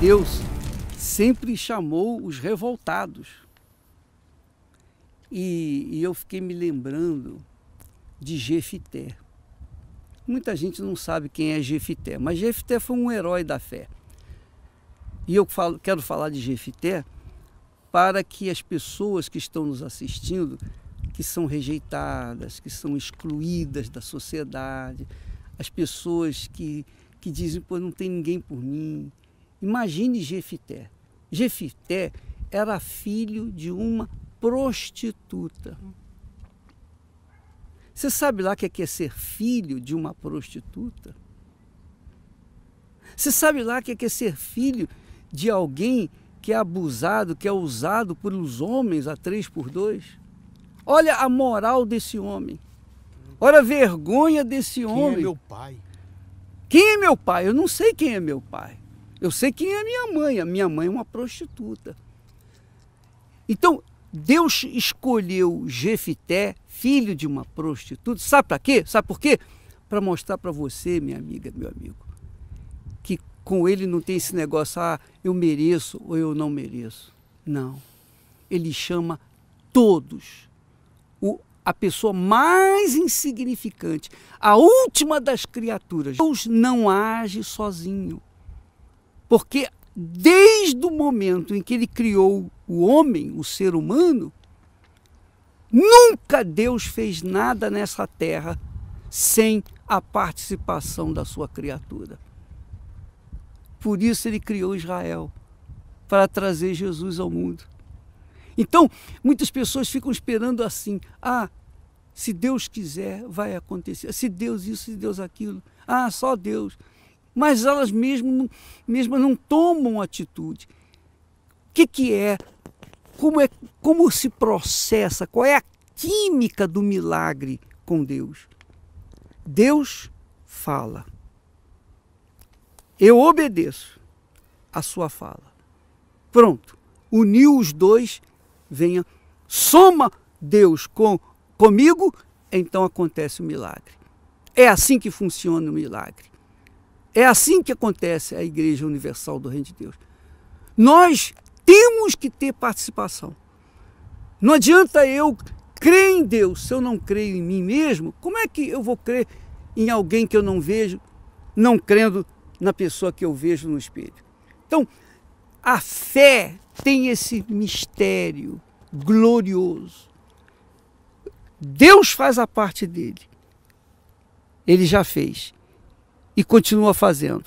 Deus sempre chamou os revoltados. E, e eu fiquei me lembrando de Jefité. Muita gente não sabe quem é Jefité, mas Jefité foi um herói da fé. E eu falo, quero falar de Jefité para que as pessoas que estão nos assistindo, que são rejeitadas, que são excluídas da sociedade, as pessoas que, que dizem, pô, não tem ninguém por mim, Imagine Jefité. Jefité era filho de uma prostituta. Você sabe lá o que é, é ser filho de uma prostituta? Você sabe lá o é que é ser filho de alguém que é abusado, que é usado pelos homens a três por dois? Olha a moral desse homem. Olha a vergonha desse homem. Quem é meu pai? Quem é meu pai? Eu não sei quem é meu pai. Eu sei quem é minha mãe. A minha mãe é uma prostituta. Então, Deus escolheu Jefité, filho de uma prostituta. Sabe para quê? Sabe por quê? Para mostrar para você, minha amiga, meu amigo, que com ele não tem esse negócio, ah, eu mereço ou eu não mereço. Não. Ele chama todos. O, a pessoa mais insignificante, a última das criaturas. Deus não age sozinho. Porque desde o momento em que ele criou o homem, o ser humano, nunca Deus fez nada nessa terra sem a participação da sua criatura. Por isso ele criou Israel, para trazer Jesus ao mundo. Então, muitas pessoas ficam esperando assim: ah, se Deus quiser, vai acontecer. Se Deus isso, se Deus aquilo. Ah, só Deus mas elas mesmo, mesmo não tomam atitude. O que, que é? Como, é? como se processa? Qual é a química do milagre com Deus? Deus fala. Eu obedeço a sua fala. Pronto. Uniu os dois, venha, soma Deus com comigo, então acontece o milagre. É assim que funciona o milagre. É assim que acontece a Igreja Universal do Reino de Deus. Nós temos que ter participação. Não adianta eu crer em Deus se eu não creio em mim mesmo. Como é que eu vou crer em alguém que eu não vejo, não crendo na pessoa que eu vejo no espelho? Então, a fé tem esse mistério glorioso. Deus faz a parte dele. Ele já fez e continua fazendo.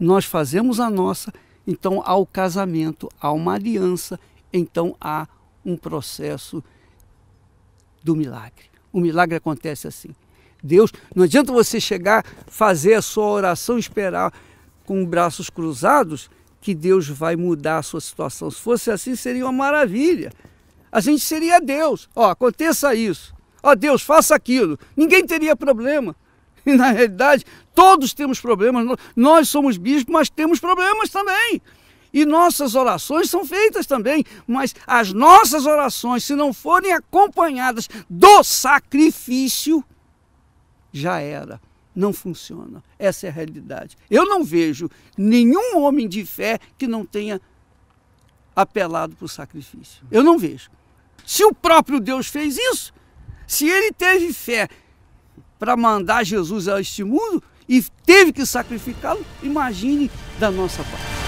Nós fazemos a nossa, então há o casamento, há uma aliança, então há um processo do milagre. O milagre acontece assim. Deus, não adianta você chegar, fazer a sua oração, esperar com braços cruzados que Deus vai mudar a sua situação. Se fosse assim, seria uma maravilha. A gente seria Deus. Ó, aconteça isso. Ó, Deus, faça aquilo. Ninguém teria problema. E na realidade, todos temos problemas. Nós somos bispos, mas temos problemas também. E nossas orações são feitas também, mas as nossas orações, se não forem acompanhadas do sacrifício, já era não funciona. Essa é a realidade. Eu não vejo nenhum homem de fé que não tenha apelado para o sacrifício. Eu não vejo. Se o próprio Deus fez isso, se ele teve fé para mandar Jesus a este mundo e teve que sacrificá-lo, imagine da nossa parte.